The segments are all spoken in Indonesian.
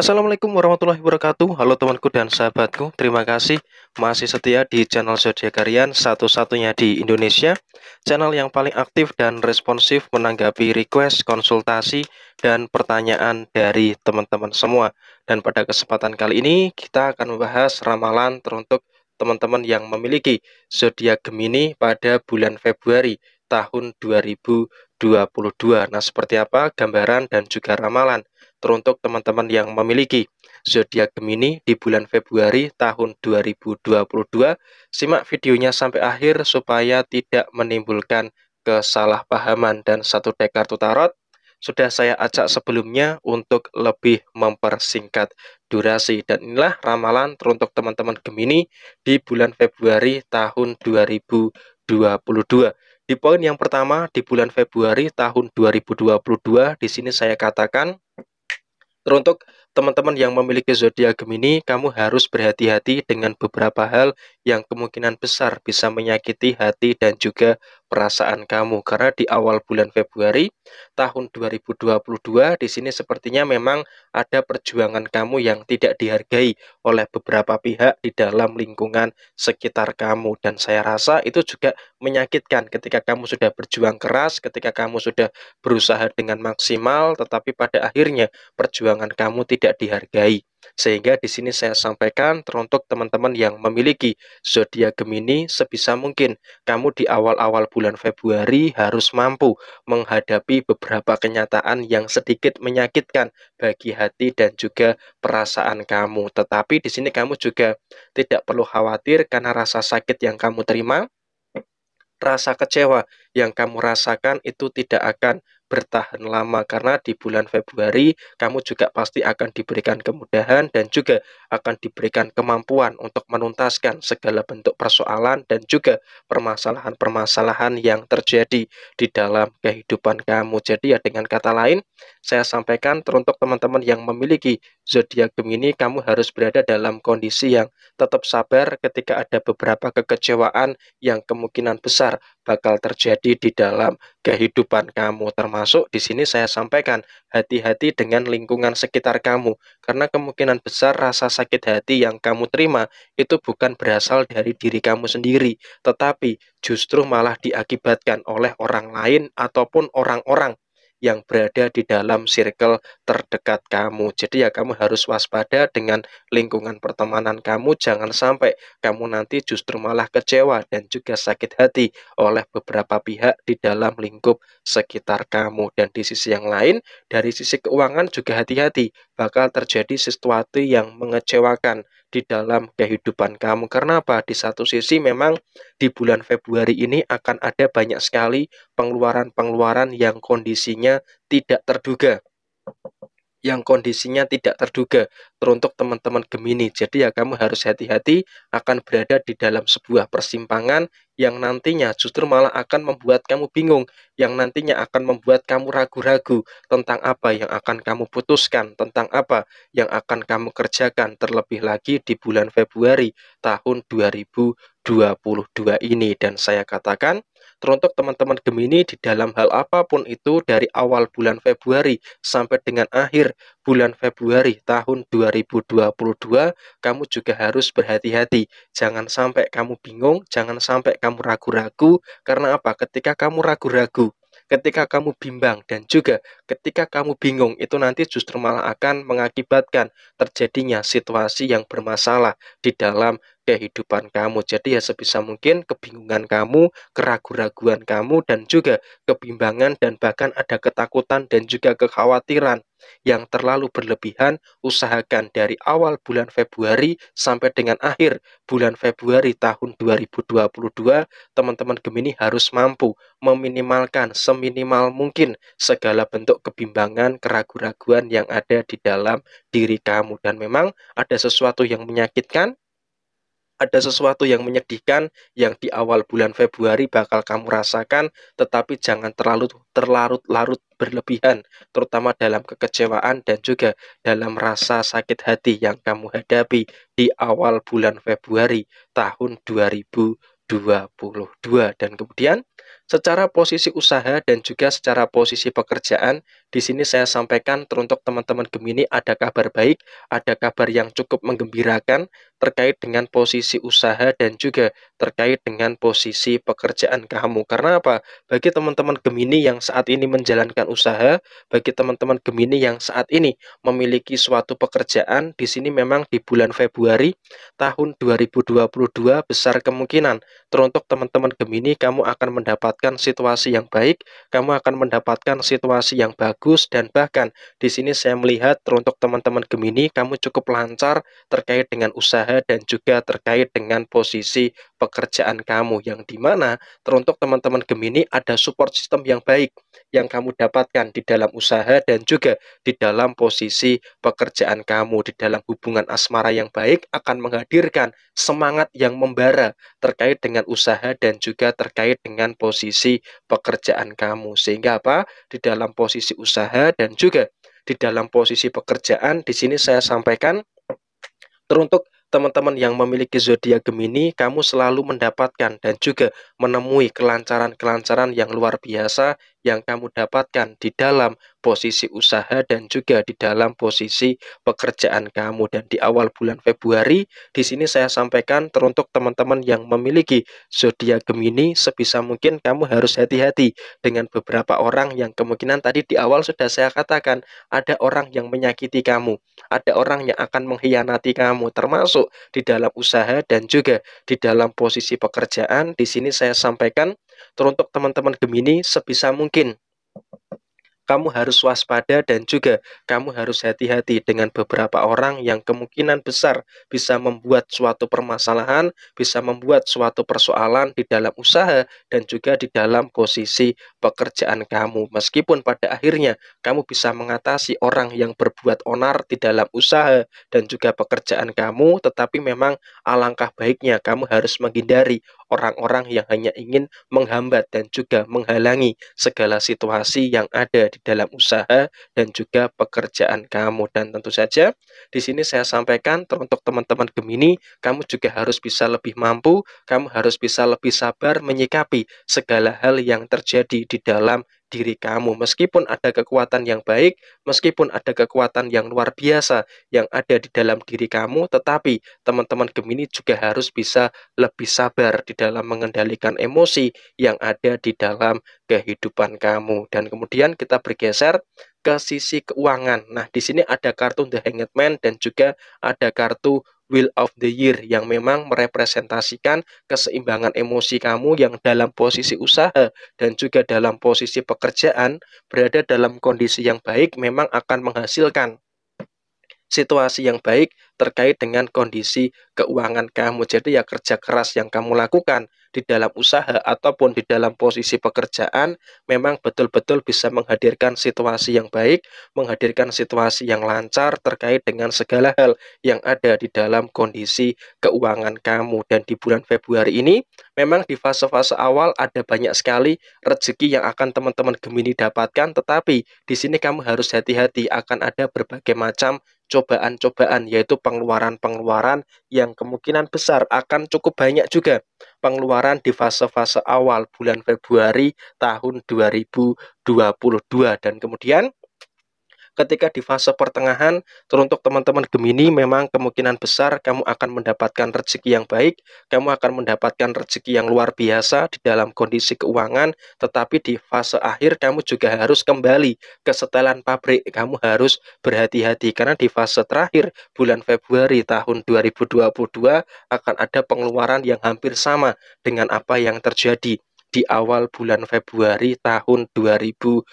Assalamualaikum warahmatullahi wabarakatuh Halo temanku dan sahabatku Terima kasih masih setia di channel Zodiac Karian Satu-satunya di Indonesia Channel yang paling aktif dan responsif Menanggapi request, konsultasi Dan pertanyaan dari teman-teman semua Dan pada kesempatan kali ini Kita akan membahas ramalan teruntuk teman-teman yang memiliki zodiak Gemini pada bulan Februari tahun 2022. Nah, seperti apa gambaran dan juga ramalan teruntuk teman-teman yang memiliki zodiak Gemini di bulan Februari tahun 2022. Simak videonya sampai akhir supaya tidak menimbulkan kesalahpahaman dan satu dek kartu tarot sudah saya ajak sebelumnya untuk lebih mempersingkat durasi dan inilah ramalan teruntuk teman-teman Gemini di bulan Februari tahun 2022. Di poin yang pertama di bulan Februari tahun 2022 di sini saya katakan teruntuk teman-teman yang memiliki zodiak Gemini, kamu harus berhati-hati dengan beberapa hal yang kemungkinan besar bisa menyakiti hati dan juga perasaan kamu karena di awal bulan Februari tahun 2022 di sini sepertinya memang ada perjuangan kamu yang tidak dihargai oleh beberapa pihak di dalam lingkungan sekitar kamu dan saya rasa itu juga menyakitkan ketika kamu sudah berjuang keras ketika kamu sudah berusaha dengan maksimal tetapi pada akhirnya perjuangan kamu tidak dihargai sehingga di sini saya sampaikan teruntuk teman-teman yang memiliki zodiak Gemini sebisa mungkin kamu di awal-awal bulan Februari harus mampu menghadapi beberapa kenyataan yang sedikit menyakitkan bagi hati dan juga perasaan kamu. Tetapi di sini kamu juga tidak perlu khawatir karena rasa sakit yang kamu terima rasa kecewa yang kamu rasakan itu tidak akan bertahan lama karena di bulan Februari kamu juga pasti akan diberikan kemudahan dan juga akan diberikan kemampuan untuk menuntaskan segala bentuk persoalan dan juga permasalahan-permasalahan yang terjadi di dalam kehidupan kamu. Jadi ya dengan kata lain, saya sampaikan teruntuk teman-teman yang memiliki zodiak Gemini, kamu harus berada dalam kondisi yang tetap sabar ketika ada beberapa kekecewaan yang kemungkinan besar bakal terjadi di dalam kehidupan kamu. Termasuk di sini saya sampaikan, hati-hati dengan lingkungan sekitar kamu. Karena kemungkinan besar rasa sakit hati yang kamu terima itu bukan berasal dari diri kamu sendiri, tetapi justru malah diakibatkan oleh orang lain ataupun orang-orang yang berada di dalam circle terdekat kamu. Jadi ya kamu harus waspada dengan lingkungan pertemanan kamu. Jangan sampai kamu nanti justru malah kecewa dan juga sakit hati oleh beberapa pihak di dalam lingkup sekitar kamu. Dan di sisi yang lain, dari sisi keuangan juga hati-hati bakal terjadi sesuatu yang mengecewakan di dalam kehidupan kamu. Karena apa? Di satu sisi memang di bulan Februari ini akan ada banyak sekali pengeluaran-pengeluaran yang kondisinya tidak terduga yang kondisinya tidak terduga teruntuk teman-teman Gemini. Jadi ya kamu harus hati-hati akan berada di dalam sebuah persimpangan yang nantinya justru malah akan membuat kamu bingung, yang nantinya akan membuat kamu ragu-ragu tentang apa yang akan kamu putuskan, tentang apa yang akan kamu kerjakan terlebih lagi di bulan Februari tahun 2022 ini dan saya katakan Teruntuk teman-teman Gemini di dalam hal apapun itu dari awal bulan Februari sampai dengan akhir bulan Februari tahun 2022, kamu juga harus berhati-hati. Jangan sampai kamu bingung, jangan sampai kamu ragu-ragu, karena apa? Ketika kamu ragu-ragu, ketika kamu bimbang dan juga ketika kamu bingung itu nanti justru malah akan mengakibatkan terjadinya situasi yang bermasalah di dalam kehidupan kamu. Jadi ya sebisa mungkin kebingungan kamu, keraguan-raguan kamu, dan juga kebimbangan dan bahkan ada ketakutan dan juga kekhawatiran yang terlalu berlebihan, usahakan dari awal bulan Februari sampai dengan akhir bulan Februari tahun 2022, teman-teman Gemini harus mampu meminimalkan seminimal mungkin segala bentuk kebimbangan, keraguan-raguan yang ada di dalam diri kamu. Dan memang ada sesuatu yang menyakitkan, ada sesuatu yang menyedihkan yang di awal bulan Februari bakal kamu rasakan, tetapi jangan terlalu terlarut-larut berlebihan, terutama dalam kekecewaan dan juga dalam rasa sakit hati yang kamu hadapi di awal bulan Februari tahun 2022. Dan kemudian secara posisi usaha dan juga secara posisi pekerjaan, di sini saya sampaikan teruntuk teman-teman Gemini ada kabar baik, ada kabar yang cukup menggembirakan, terkait dengan posisi usaha dan juga terkait dengan posisi pekerjaan kamu. Karena apa? Bagi teman-teman Gemini yang saat ini menjalankan usaha, bagi teman-teman Gemini yang saat ini memiliki suatu pekerjaan, di sini memang di bulan Februari tahun 2022 besar kemungkinan teruntuk teman-teman Gemini kamu akan mendapatkan situasi yang baik, kamu akan mendapatkan situasi yang bagus dan bahkan di sini saya melihat teruntuk teman-teman Gemini kamu cukup lancar terkait dengan usaha usaha dan juga terkait dengan posisi pekerjaan kamu yang mana teruntuk teman-teman Gemini ada support system yang baik yang kamu dapatkan di dalam usaha dan juga di dalam posisi pekerjaan kamu di dalam hubungan asmara yang baik akan menghadirkan semangat yang membara terkait dengan usaha dan juga terkait dengan posisi pekerjaan kamu sehingga apa di dalam posisi usaha dan juga di dalam posisi pekerjaan di sini saya sampaikan teruntuk teman-teman yang memiliki zodiak Gemini, kamu selalu mendapatkan dan juga menemui kelancaran-kelancaran yang luar biasa yang kamu dapatkan di dalam posisi usaha dan juga di dalam posisi pekerjaan kamu dan di awal bulan Februari di sini saya sampaikan teruntuk teman-teman yang memiliki zodiak Gemini sebisa mungkin kamu harus hati-hati dengan beberapa orang yang kemungkinan tadi di awal sudah saya katakan ada orang yang menyakiti kamu ada orang yang akan mengkhianati kamu termasuk di dalam usaha dan juga di dalam posisi pekerjaan di sini saya sampaikan Teruntuk teman-teman Gemini sebisa mungkin kamu harus waspada dan juga kamu harus hati-hati dengan beberapa orang yang kemungkinan besar bisa membuat suatu permasalahan, bisa membuat suatu persoalan di dalam usaha dan juga di dalam posisi pekerjaan kamu. Meskipun pada akhirnya kamu bisa mengatasi orang yang berbuat onar di dalam usaha dan juga pekerjaan kamu, tetapi memang alangkah baiknya kamu harus menghindari orang-orang yang hanya ingin menghambat dan juga menghalangi segala situasi yang ada di dalam usaha dan juga pekerjaan kamu. Dan tentu saja di sini saya sampaikan untuk teman-teman Gemini, kamu juga harus bisa lebih mampu, kamu harus bisa lebih sabar menyikapi segala hal yang terjadi di dalam diri kamu. Meskipun ada kekuatan yang baik, meskipun ada kekuatan yang luar biasa yang ada di dalam diri kamu, tetapi teman-teman Gemini juga harus bisa lebih sabar di dalam mengendalikan emosi yang ada di dalam kehidupan kamu. Dan kemudian kita bergeser ke sisi keuangan. Nah, di sini ada kartu The Hanged Man dan juga ada kartu Wheel of the Year yang memang merepresentasikan keseimbangan emosi kamu yang dalam posisi usaha dan juga dalam posisi pekerjaan berada dalam kondisi yang baik memang akan menghasilkan situasi yang baik terkait dengan kondisi keuangan kamu. Jadi ya kerja keras yang kamu lakukan di dalam usaha ataupun di dalam posisi pekerjaan memang betul-betul bisa menghadirkan situasi yang baik, menghadirkan situasi yang lancar terkait dengan segala hal yang ada di dalam kondisi keuangan kamu. Dan di bulan Februari ini memang di fase-fase awal ada banyak sekali rezeki yang akan teman-teman Gemini dapatkan, tetapi di sini kamu harus hati-hati akan ada berbagai macam cobaan-cobaan yaitu pengeluaran-pengeluaran yang kemungkinan besar akan cukup banyak juga pengeluaran di fase-fase awal bulan Februari tahun 2022 dan kemudian ketika di fase pertengahan teruntuk teman-teman Gemini memang kemungkinan besar kamu akan mendapatkan rezeki yang baik, kamu akan mendapatkan rezeki yang luar biasa di dalam kondisi keuangan, tetapi di fase akhir kamu juga harus kembali ke setelan pabrik, kamu harus berhati-hati karena di fase terakhir bulan Februari tahun 2022 akan ada pengeluaran yang hampir sama dengan apa yang terjadi di awal bulan Februari tahun 2022.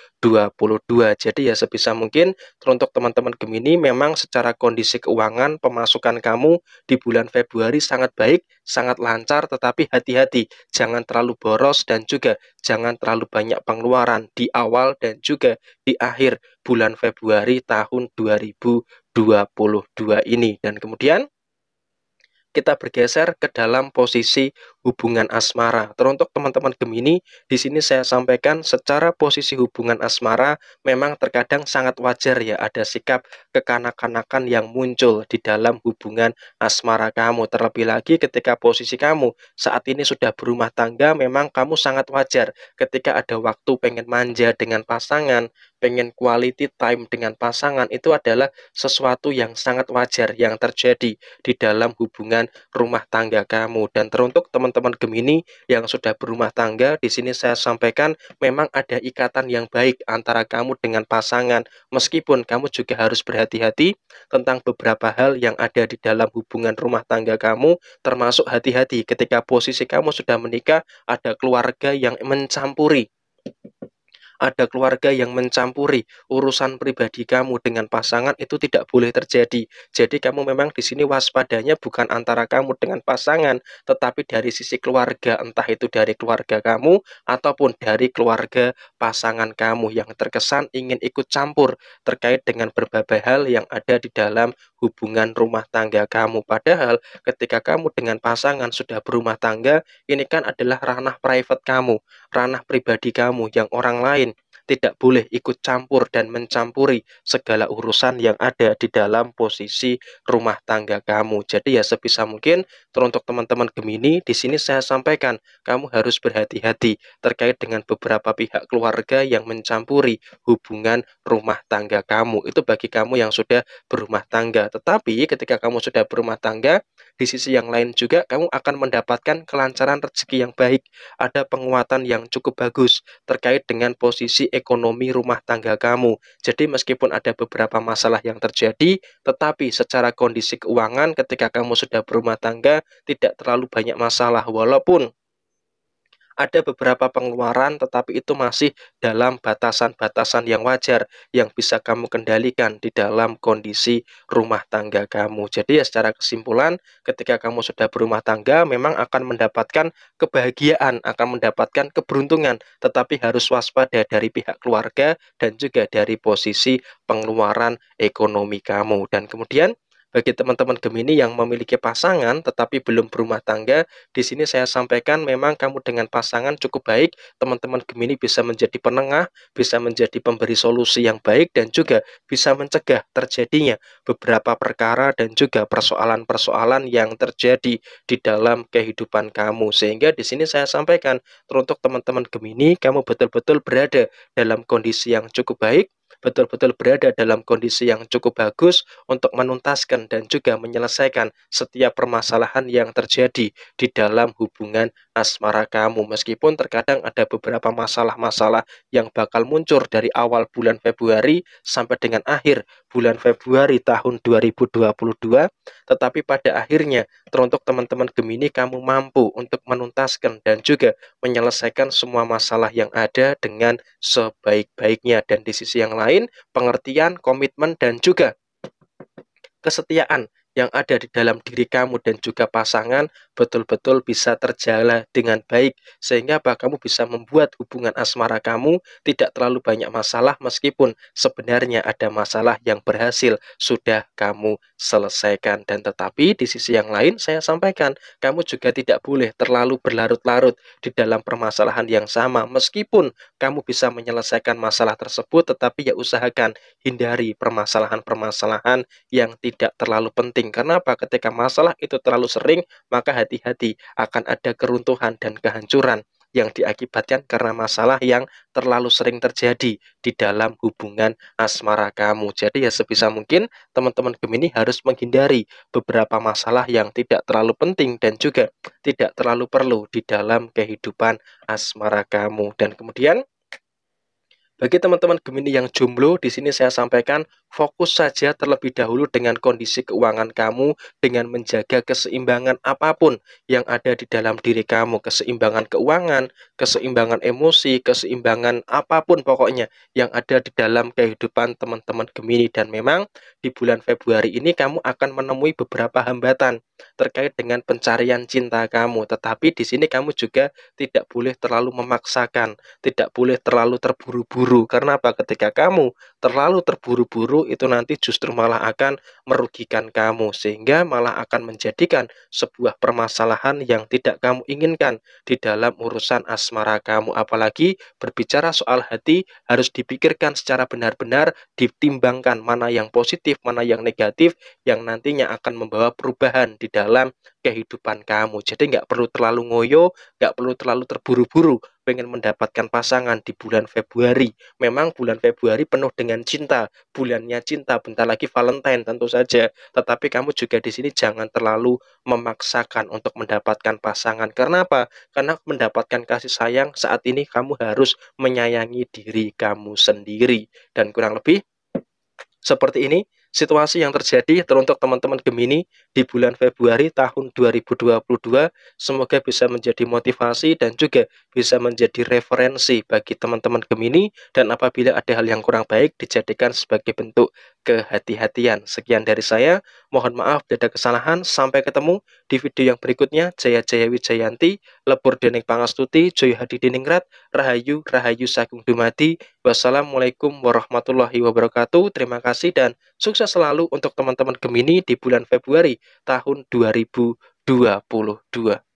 Jadi ya sebisa mungkin untuk teman-teman Gemini memang secara kondisi keuangan pemasukan kamu di bulan Februari sangat baik, sangat lancar tetapi hati-hati jangan terlalu boros dan juga jangan terlalu banyak pengeluaran di awal dan juga di akhir bulan Februari tahun 2022 ini. Dan kemudian kita bergeser ke dalam posisi hubungan asmara. Teruntuk teman-teman Gemini, di sini saya sampaikan secara posisi hubungan asmara memang terkadang sangat wajar ya ada sikap kekanak-kanakan yang muncul di dalam hubungan asmara kamu. Terlebih lagi ketika posisi kamu saat ini sudah berumah tangga, memang kamu sangat wajar ketika ada waktu pengen manja dengan pasangan, pengen quality time dengan pasangan itu adalah sesuatu yang sangat wajar yang terjadi di dalam hubungan rumah tangga kamu. Dan teruntuk teman-teman Gemini yang sudah berumah tangga, di sini saya sampaikan memang ada ikatan yang baik antara kamu dengan pasangan. Meskipun kamu juga harus berhati-hati tentang beberapa hal yang ada di dalam hubungan rumah tangga kamu, termasuk hati-hati ketika posisi kamu sudah menikah ada keluarga yang mencampuri ada keluarga yang mencampuri urusan pribadi kamu dengan pasangan itu tidak boleh terjadi. Jadi kamu memang di sini waspadanya bukan antara kamu dengan pasangan, tetapi dari sisi keluarga, entah itu dari keluarga kamu ataupun dari keluarga pasangan kamu yang terkesan ingin ikut campur terkait dengan berbagai hal yang ada di dalam hubungan rumah tangga kamu. Padahal ketika kamu dengan pasangan sudah berumah tangga, ini kan adalah ranah private kamu, ranah pribadi kamu yang orang lain tidak boleh ikut campur dan mencampuri segala urusan yang ada di dalam posisi rumah tangga kamu. Jadi ya sebisa mungkin teruntuk teman-teman Gemini di sini saya sampaikan kamu harus berhati-hati terkait dengan beberapa pihak keluarga yang mencampuri hubungan rumah tangga kamu. Itu bagi kamu yang sudah berumah tangga. Tetapi ketika kamu sudah berumah tangga di sisi yang lain juga kamu akan mendapatkan kelancaran rezeki yang baik, ada penguatan yang cukup bagus terkait dengan posisi ekonomi rumah tangga kamu. Jadi meskipun ada beberapa masalah yang terjadi, tetapi secara kondisi keuangan ketika kamu sudah berumah tangga tidak terlalu banyak masalah walaupun ada beberapa pengeluaran tetapi itu masih dalam batasan-batasan yang wajar yang bisa kamu kendalikan di dalam kondisi rumah tangga kamu. Jadi ya secara kesimpulan ketika kamu sudah berumah tangga memang akan mendapatkan kebahagiaan, akan mendapatkan keberuntungan tetapi harus waspada dari pihak keluarga dan juga dari posisi pengeluaran ekonomi kamu. Dan kemudian bagi teman-teman Gemini yang memiliki pasangan tetapi belum berumah tangga, di sini saya sampaikan memang kamu dengan pasangan cukup baik, teman-teman Gemini bisa menjadi penengah, bisa menjadi pemberi solusi yang baik dan juga bisa mencegah terjadinya beberapa perkara dan juga persoalan-persoalan yang terjadi di dalam kehidupan kamu. Sehingga di sini saya sampaikan teruntuk teman-teman Gemini, kamu betul-betul berada dalam kondisi yang cukup baik, betul-betul berada dalam kondisi yang cukup bagus untuk menuntaskan dan juga menyelesaikan setiap permasalahan yang terjadi di dalam hubungan asmara kamu. Meskipun terkadang ada beberapa masalah-masalah yang bakal muncul dari awal bulan Februari sampai dengan akhir bulan Februari tahun 2022, tetapi pada akhirnya teruntuk teman-teman Gemini kamu mampu untuk menuntaskan dan juga menyelesaikan semua masalah yang ada dengan sebaik-baiknya. Dan di sisi yang lain, pengertian, komitmen, dan juga kesetiaan yang ada di dalam diri kamu dan juga pasangan betul-betul bisa terjala dengan baik sehingga apa kamu bisa membuat hubungan asmara kamu tidak terlalu banyak masalah meskipun sebenarnya ada masalah yang berhasil sudah kamu selesaikan dan tetapi di sisi yang lain saya sampaikan kamu juga tidak boleh terlalu berlarut-larut di dalam permasalahan yang sama meskipun kamu bisa menyelesaikan masalah tersebut tetapi ya usahakan hindari permasalahan-permasalahan yang tidak terlalu penting karena apa ketika masalah itu terlalu sering maka berhati-hati akan ada keruntuhan dan kehancuran yang diakibatkan karena masalah yang terlalu sering terjadi di dalam hubungan asmara kamu. Jadi ya sebisa mungkin teman-teman Gemini harus menghindari beberapa masalah yang tidak terlalu penting dan juga tidak terlalu perlu di dalam kehidupan asmara kamu. Dan kemudian bagi teman-teman Gemini yang jomblo, di sini saya sampaikan Fokus saja terlebih dahulu dengan kondisi keuangan kamu dengan menjaga keseimbangan apapun yang ada di dalam diri kamu, keseimbangan keuangan, keseimbangan emosi, keseimbangan apapun pokoknya yang ada di dalam kehidupan teman-teman Gemini dan memang di bulan Februari ini kamu akan menemui beberapa hambatan terkait dengan pencarian cinta kamu, tetapi di sini kamu juga tidak boleh terlalu memaksakan, tidak boleh terlalu terburu-buru karena apa? Ketika kamu terlalu terburu-buru itu nanti justru malah akan merugikan kamu sehingga malah akan menjadikan sebuah permasalahan yang tidak kamu inginkan di dalam urusan asmara kamu apalagi berbicara soal hati harus dipikirkan secara benar-benar ditimbangkan mana yang positif mana yang negatif yang nantinya akan membawa perubahan di dalam kehidupan kamu jadi nggak perlu terlalu ngoyo nggak perlu terlalu terburu-buru pengen mendapatkan pasangan di bulan Februari. Memang bulan Februari penuh dengan cinta, bulannya cinta, bentar lagi Valentine tentu saja. Tetapi kamu juga di sini jangan terlalu memaksakan untuk mendapatkan pasangan. Karena apa? Karena mendapatkan kasih sayang saat ini kamu harus menyayangi diri kamu sendiri. Dan kurang lebih seperti ini situasi yang terjadi teruntuk teman-teman Gemini di bulan Februari tahun 2022 semoga bisa menjadi motivasi dan juga bisa menjadi referensi bagi teman-teman Gemini dan apabila ada hal yang kurang baik dijadikan sebagai bentuk kehati-hatian. Sekian dari saya, mohon maaf tidak ada kesalahan. Sampai ketemu di video yang berikutnya. Jaya Jaya Wijayanti, Lebur Dening Pangastuti, Joy Hadi Diningrat, Rahayu Rahayu Sagung Dumadi. Wassalamualaikum warahmatullahi wabarakatuh. Terima kasih dan sukses selalu untuk teman-teman Gemini di bulan Februari tahun 2022.